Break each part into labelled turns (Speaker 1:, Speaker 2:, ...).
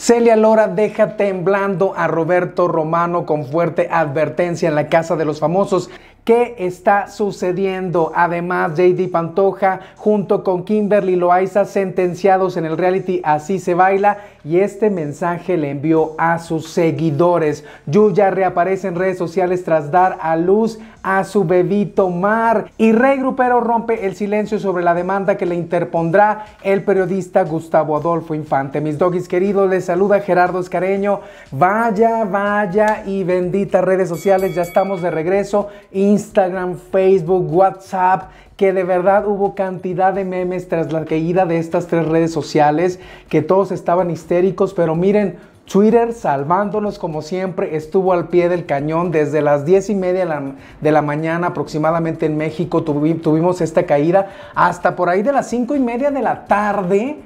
Speaker 1: Celia Lora deja temblando a Roberto Romano con fuerte advertencia en la Casa de los Famosos. ¿Qué está sucediendo? Además, JD Pantoja junto con Kimberly Loaiza sentenciados en el reality Así se baila y este mensaje le envió a sus seguidores. Yuya reaparece en redes sociales tras dar a luz a su bebito Mar y Rey Grupero rompe el silencio sobre la demanda que le interpondrá el periodista Gustavo Adolfo Infante. Mis doggies queridos, les saluda Gerardo Escareño. Vaya, vaya y bendita redes sociales, ya estamos de regreso. Y Instagram, Facebook, WhatsApp, que de verdad hubo cantidad de memes tras la caída de estas tres redes sociales, que todos estaban histéricos, pero miren, Twitter salvándonos como siempre estuvo al pie del cañón desde las 10 y media de la, mañana aproximadamente en México tuvimos esta caída hasta por ahí de las 5 y media de la tarde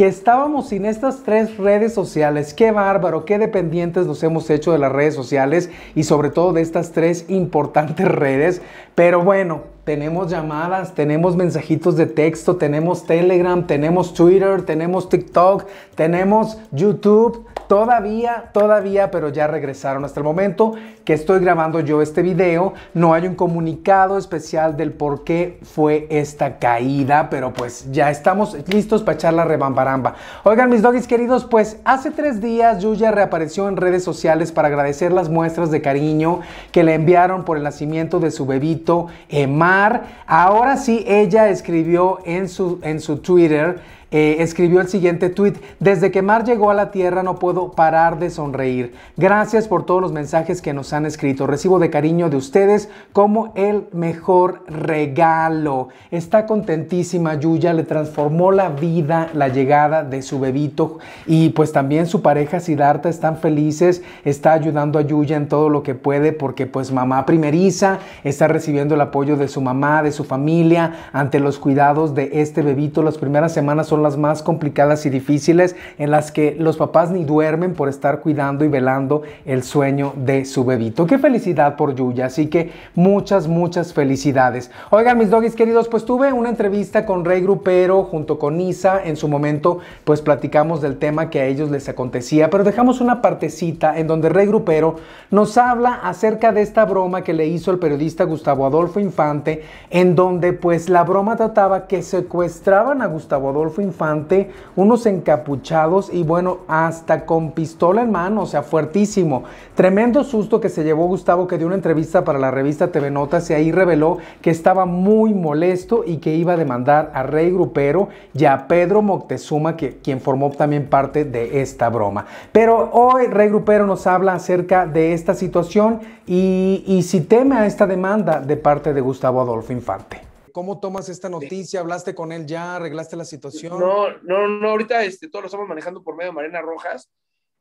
Speaker 1: que estábamos sin estas tres redes sociales. Qué bárbaro, qué dependientes nos hemos hecho de las redes sociales y sobre todo de estas tres importantes redes. Pero bueno, tenemos llamadas, tenemos mensajitos de texto, tenemos Telegram, tenemos Twitter, tenemos TikTok, tenemos YouTube. Todavía, todavía, pero ya regresaron. Hasta el momento que estoy grabando yo este video, no hay un comunicado especial del por qué fue esta caída, pero pues ya estamos listos para echar la rebambaramba. Oigan, mis doggies queridos, pues hace tres días Yuya reapareció en redes sociales para agradecer las muestras de cariño que le enviaron por el nacimiento de su bebito Emar. Ahora sí, ella escribió en su, en su Twitter eh, escribió el siguiente tuit, desde que Mar llegó a la Tierra no puedo parar de sonreír. Gracias por todos los mensajes que nos han escrito. Recibo de cariño de ustedes como el mejor regalo. Está contentísima Yuya, le transformó la vida la llegada de su bebito y pues también su pareja Siddhartha están felices, está ayudando a Yuya en todo lo que puede porque pues mamá primeriza está recibiendo el apoyo de su mamá, de su familia, ante los cuidados de este bebito. Las primeras semanas son las más complicadas y difíciles, en las que los papás ni duermen por estar cuidando y velando el sueño de su bebito. Qué felicidad por Yuya, así que muchas, muchas felicidades. Oigan, mis doggies queridos, pues tuve una entrevista con Rey Grupero junto con Isa. En su momento, pues platicamos del tema que a ellos les acontecía, pero dejamos una partecita en donde Rey Grupero nos habla acerca de esta broma que le hizo el periodista Gustavo Adolfo Infante, en donde pues la broma trataba que secuestraban a Gustavo Adolfo Infante Infante, unos encapuchados y bueno, hasta con pistola en mano, o sea, fuertísimo. Tremendo susto que se llevó Gustavo que dio una entrevista para la revista TV Notas y ahí reveló que estaba muy molesto y que iba a demandar a Rey Grupero y a Pedro Moctezuma, que, quien formó también parte de esta broma. Pero hoy Rey Grupero nos habla acerca de esta situación y, y si teme a esta demanda de parte de Gustavo Adolfo Infante. ¿Cómo tomas esta noticia? ¿Hablaste con él ya? ¿Arreglaste la situación? No, no, no, ahorita este, todo lo estamos manejando por medio de Mariana Rojas,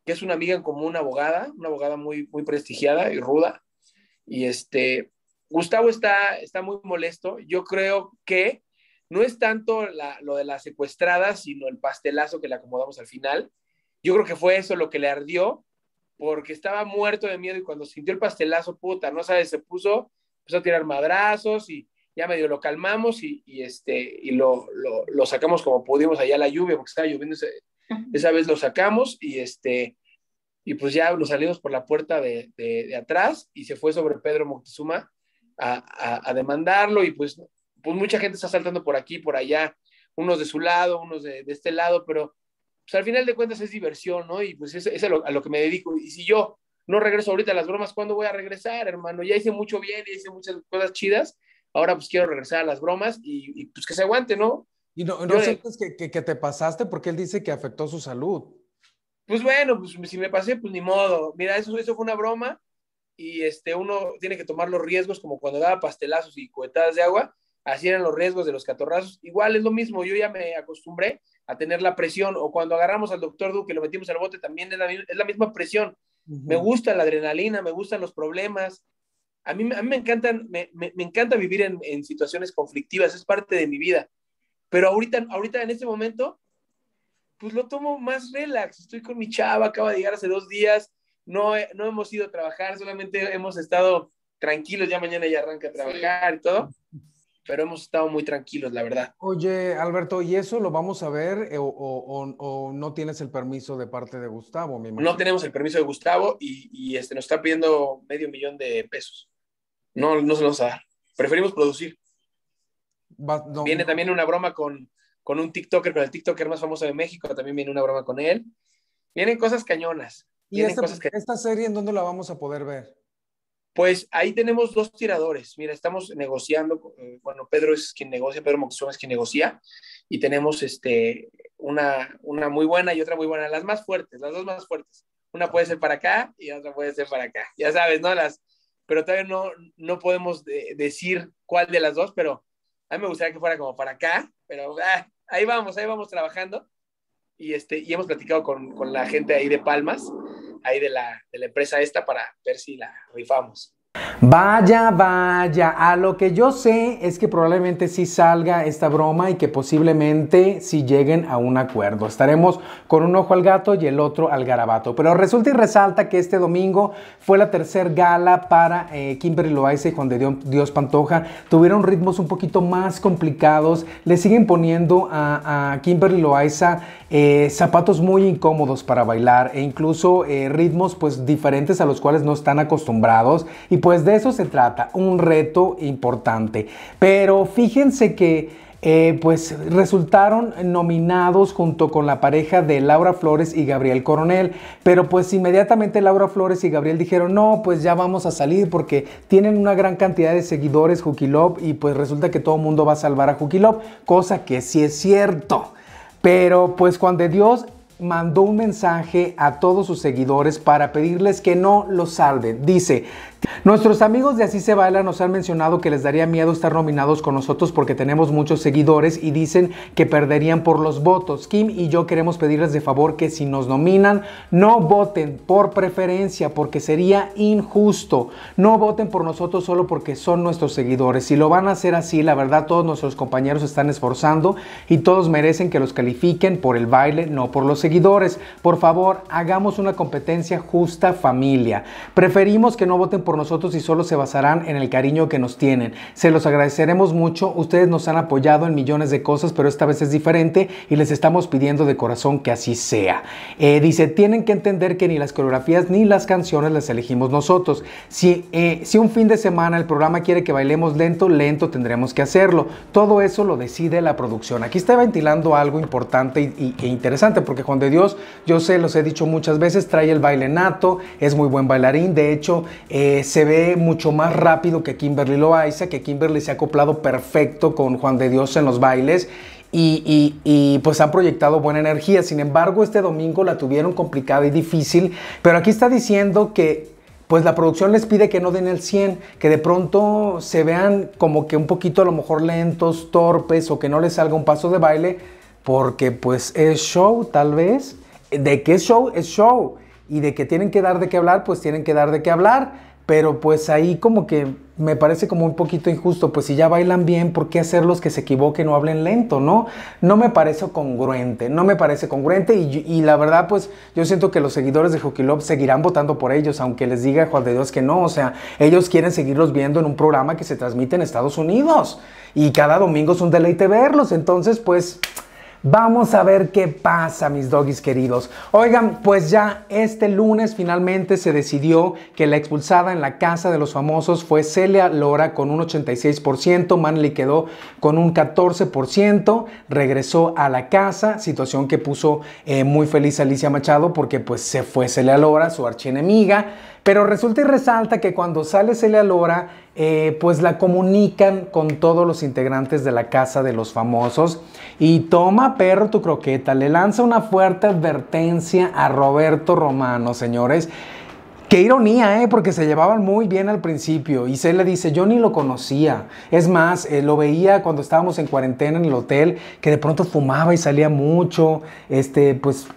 Speaker 2: que es una amiga en común, una abogada, una abogada muy, muy prestigiada y ruda. Y este, Gustavo está, está muy molesto. Yo creo que no es tanto lo de la secuestrada, sino el pastelazo que le acomodamos al final. Yo creo que fue eso lo que le ardió, porque estaba muerto de miedo y cuando sintió el pastelazo, puta, no sabes, se puso, empezó a tirar madrazos y ya medio lo calmamos y, este, y lo, lo, sacamos como pudimos allá la lluvia, porque estaba lloviendo, esa, vez lo sacamos y este, y pues ya lo salimos por la puerta de, atrás y se fue sobre Pedro Moctezuma a, demandarlo y pues, pues mucha gente está saltando por aquí, por allá, unos de su lado, unos de, este lado, pero pues al final de cuentas es diversión, ¿no? Y pues eso es a, lo, que me dedico. Y si yo no regreso ahorita a las bromas, ¿cuándo voy a regresar, hermano? Ya hice mucho bien, y hice muchas cosas chidas ahora pues quiero regresar a las bromas y, pues que se aguante, ¿no?
Speaker 1: Y no, no sientes que, que, te pasaste porque él dice que afectó su salud.
Speaker 2: Pues bueno, pues si me pasé, pues ni modo. Mira, eso, eso fue una broma y este, uno tiene que tomar los riesgos como cuando daba pastelazos y cohetadas de agua, así eran los riesgos de los catorrazos. Igual es lo mismo, yo ya me acostumbré a tener la presión o cuando agarramos al doctor Duque y lo metimos al bote también es la, misma presión. Me gusta la adrenalina, me gustan los problemas, a mí, me, encantan, me, encanta vivir en, situaciones conflictivas, es parte de mi vida. Pero ahorita, ahorita en este momento, pues lo tomo más relax. Estoy con mi chava, acaba de llegar hace dos días, no, no hemos ido a trabajar, solamente hemos estado tranquilos, ya mañana ya arranca a trabajar y todo, pero hemos estado muy tranquilos, la verdad.
Speaker 1: Oye, Alberto, ¿y eso lo vamos a ver eh, o, no tienes el permiso de parte de Gustavo? no
Speaker 2: tenemos el permiso de Gustavo y, y, este, nos está pidiendo medio millón de pesos. No, no se a dar, Preferimos producir. Viene también una broma con, con un TikToker, con el TikToker más famoso de México, también viene una broma con él. Vienen cosas cañonas.
Speaker 1: ¿Y esta, serie en dónde la vamos a poder ver? Pues ahí tenemos
Speaker 2: dos tiradores. Mira, estamos negociando. Eh, bueno, Pedro es quien negocia, Pedro Moxón es quien negocia. Y tenemos este, una, una muy buena y otra muy buena. Las más fuertes, las dos más fuertes. Una puede ser para acá y otra puede ser para acá. Ya sabes, ¿no? Las, pero todavía no, podemos decir cuál de las dos, pero a mí me gustaría que fuera como para acá, pero ah, ahí vamos, ahí vamos trabajando. Y, este, y hemos platicado con, la gente ahí de Palmas, ahí de la, de la empresa esta, para ver si la rifamos.
Speaker 1: Vaya, vaya, a lo que yo sé es que probablemente sí salga esta broma y que posiblemente sí lleguen a un acuerdo. Estaremos con un ojo al gato y el otro al garabato. Pero resulta y resalta que este domingo fue la tercera gala para eh, Kimberly Loaiza y Juan de Dios, Pantoja. Tuvieron ritmos un poquito más complicados. Le siguen poniendo a, Kimberly Loaiza eh, zapatos muy incómodos para bailar e incluso eh, ritmos pues diferentes a los cuales no están acostumbrados. Y pues de eso se trata, un reto importante. Pero fíjense que... Eh, pues resultaron nominados junto con la pareja de Laura Flores y Gabriel Coronel. Pero pues inmediatamente Laura Flores y Gabriel dijeron, no, pues ya vamos a salir porque tienen una gran cantidad de seguidores Jukilop y pues resulta que todo el mundo va a salvar a Jukilop, cosa que sí es cierto. Pero pues cuando de Dios mandó un mensaje a todos sus seguidores para pedirles que no los salven. Dice, nuestros amigos de Así se baila nos han mencionado que les daría miedo estar nominados con nosotros porque tenemos muchos seguidores y dicen que perderían por los votos. Kim y yo queremos pedirles de favor que si nos nominan, no voten por preferencia porque sería injusto. No voten por nosotros solo porque son nuestros seguidores. Si lo van a hacer así, la verdad todos nuestros compañeros están esforzando y todos merecen que los califiquen por el baile, no por los seguidores seguidores. Por favor, hagamos una competencia justa familia. Preferimos que no voten por nosotros y solo se basarán en el cariño que nos tienen. Se los agradeceremos mucho. Ustedes nos han apoyado en millones de cosas, pero esta vez es diferente y les estamos pidiendo de corazón que así sea. Eh, dice, tienen que entender que ni las coreografías ni las canciones las elegimos nosotros. Si, eh, si un fin de semana el programa quiere que bailemos lento, lento tendremos que hacerlo. Todo eso lo decide la producción. Aquí está ventilando algo importante e interesante porque cuando de Dios. Yo sé, los he dicho muchas veces, trae el baile nato, es muy buen bailarín. De hecho, eh, se ve mucho más rápido que Kimberly Loaiza, que Kimberly se ha acoplado perfecto con Juan de Dios en los bailes. Y, pues han proyectado buena energía. Sin embargo, este domingo la tuvieron complicada y difícil, pero aquí está diciendo que pues la producción les pide que no den el 100, que de pronto se vean como que un poquito a lo mejor lentos, torpes o que no les salga un paso de baile porque pues es show tal vez. ¿De qué show? Es show. Y de que tienen que dar de qué hablar, pues tienen que dar de qué hablar. Pero pues ahí como que me parece como un poquito injusto, pues si ya bailan bien, ¿por qué hacerlos que se equivoquen o hablen lento, no? No me parece congruente, no me parece congruente y, la verdad, pues yo siento que los seguidores de Hockey Love seguirán votando por ellos, aunque les diga Juan de Dios que no, o sea, ellos quieren seguirlos viendo en un programa que se transmite en Estados Unidos y cada domingo es un deleite verlos, entonces pues Vamos a ver qué pasa, mis doggies queridos. Oigan, pues ya este lunes finalmente se decidió que la expulsada en la casa de los famosos fue Celia Lora con un 86%, Manly quedó con un 14%, regresó a la casa, situación que puso eh, muy feliz a Alicia Machado porque pues se fue Celia Lora, su archienemiga. Pero resulta y resalta que cuando sale Celia Lora, eh, pues la comunican con todos los integrantes de la casa de los famosos y toma perro tu croqueta, le lanza una fuerte advertencia a Roberto Romano, señores. Qué ironía, ¿eh? porque se llevaban muy bien al principio. Y le dice, yo ni lo conocía. Es más, eh, lo veía cuando estábamos en cuarentena en el hotel, que de pronto fumaba y salía mucho. Este, pues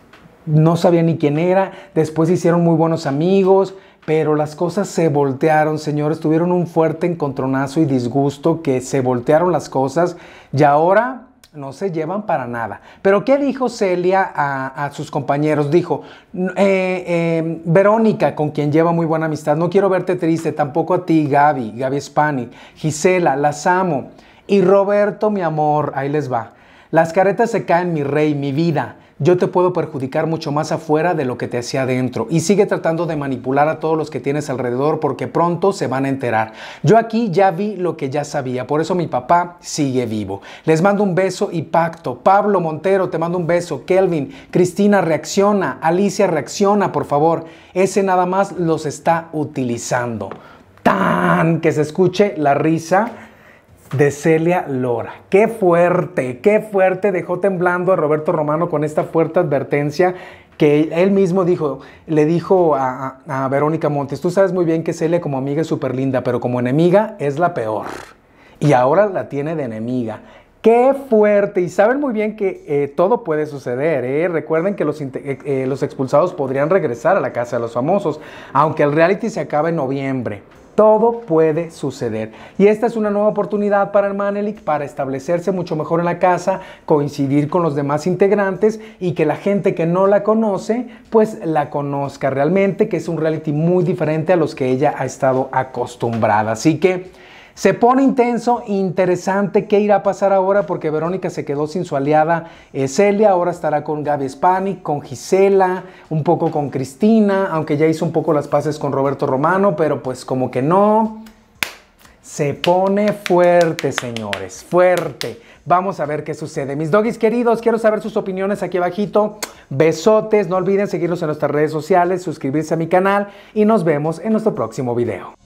Speaker 1: no sabía ni quién era. Después se hicieron muy buenos amigos. Pero las cosas se voltearon, señores, tuvieron un fuerte encontronazo y disgusto que se voltearon las cosas y ahora no se llevan para nada. Pero ¿qué dijo Celia a, sus compañeros? Dijo, eh, em, Verónica, con quien lleva muy buena amistad, no quiero verte triste, tampoco a ti, Gaby, Gaby Spani, Gisela, las amo. Y Roberto, mi amor, ahí les va. Las caretas se caen, mi rey, mi vida yo te puedo perjudicar mucho más afuera de lo que te hacía adentro. Y sigue tratando de manipular a todos los que tienes alrededor porque pronto se van a enterar. Yo aquí ya vi lo que ya sabía, por eso mi papá sigue vivo. Les mando un beso y pacto. Pablo Montero, te mando un beso. Kelvin, Cristina, reacciona. Alicia, reacciona, por favor. Ese nada más los está utilizando. Tan que se escuche la risa de Celia Lora. Qué fuerte, qué fuerte dejó temblando a Roberto Romano con esta fuerte advertencia que él mismo dijo, le dijo a, Verónica Montes, tú sabes muy bien que Celia como amiga es súper linda, pero como enemiga es la peor. Y ahora la tiene de enemiga. Qué fuerte. Y saben muy bien que eh, todo puede suceder. Eh. Recuerden que los, eh, los expulsados podrían regresar a la casa de los famosos, aunque el reality se acaba en noviembre. Todo puede suceder. Y esta es una nueva oportunidad para Manelik para establecerse mucho mejor en la casa, coincidir con los demás integrantes y que la gente que no la conoce, pues la conozca realmente, que es un reality muy diferente a los que ella ha estado acostumbrada. Así que... Se pone intenso, interesante qué irá a pasar ahora porque Verónica se quedó sin su aliada eh, Celia, ahora estará con Gaby Spani, con Gisela, un poco con Cristina, aunque ya hizo un poco las paces con Roberto Romano, pero pues como que no. Se pone fuerte, señores, fuerte. Vamos a ver qué sucede. Mis doggies queridos, quiero saber sus opiniones aquí abajito. Besotes, no olviden seguirnos en nuestras redes sociales, suscribirse a mi canal y nos vemos en nuestro próximo video.